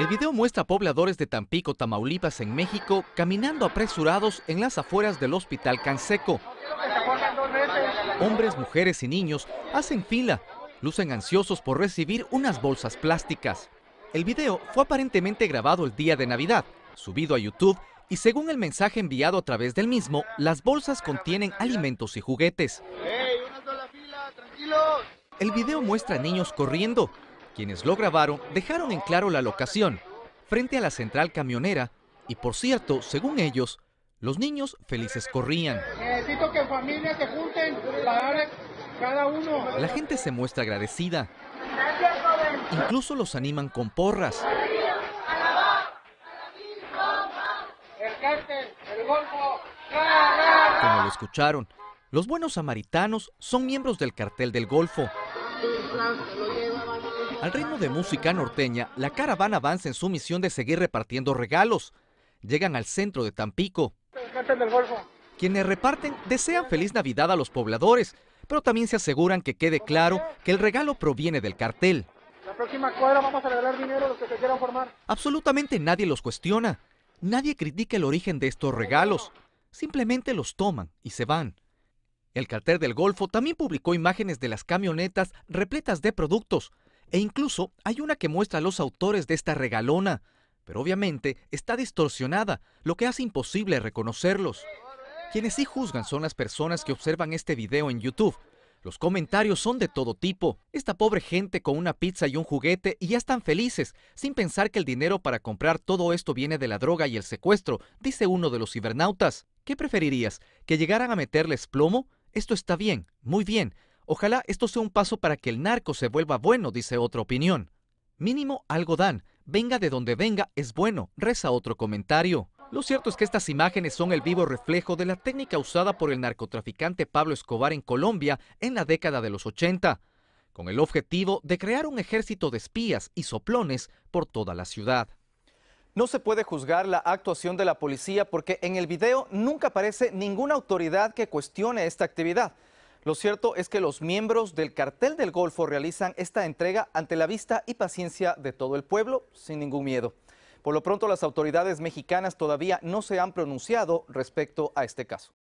El video muestra pobladores de Tampico, Tamaulipas, en México, caminando apresurados en las afueras del Hospital Canseco. Hombres, mujeres y niños hacen fila, lucen ansiosos por recibir unas bolsas plásticas. El video fue aparentemente grabado el día de Navidad, subido a YouTube y según el mensaje enviado a través del mismo, las bolsas contienen alimentos y juguetes. El video muestra niños corriendo, quienes lo grabaron dejaron en claro la locación, frente a la central camionera, y por cierto, según ellos, los niños felices corrían. Necesito que se junten cada uno. La gente se muestra agradecida. Incluso los animan con porras. Como lo escucharon, los buenos samaritanos son miembros del cartel del Golfo. Al ritmo de música norteña, la caravana avanza en su misión de seguir repartiendo regalos. Llegan al centro de Tampico. Quienes reparten desean feliz Navidad a los pobladores, pero también se aseguran que quede claro que el regalo proviene del cartel. Absolutamente nadie los cuestiona. Nadie critica el origen de estos regalos. Simplemente los toman y se van. El cartel del Golfo también publicó imágenes de las camionetas repletas de productos, e incluso hay una que muestra a los autores de esta regalona, pero obviamente está distorsionada, lo que hace imposible reconocerlos. Quienes sí juzgan son las personas que observan este video en YouTube. Los comentarios son de todo tipo. Esta pobre gente con una pizza y un juguete y ya están felices, sin pensar que el dinero para comprar todo esto viene de la droga y el secuestro, dice uno de los cibernautas. ¿Qué preferirías? ¿Que llegaran a meterles plomo? Esto está bien, muy bien, Ojalá esto sea un paso para que el narco se vuelva bueno, dice otra opinión. Mínimo algo dan, venga de donde venga es bueno, reza otro comentario. Lo cierto es que estas imágenes son el vivo reflejo de la técnica usada por el narcotraficante Pablo Escobar en Colombia en la década de los 80, con el objetivo de crear un ejército de espías y soplones por toda la ciudad. No se puede juzgar la actuación de la policía porque en el video nunca aparece ninguna autoridad que cuestione esta actividad. Lo cierto es que los miembros del cartel del Golfo realizan esta entrega ante la vista y paciencia de todo el pueblo, sin ningún miedo. Por lo pronto, las autoridades mexicanas todavía no se han pronunciado respecto a este caso.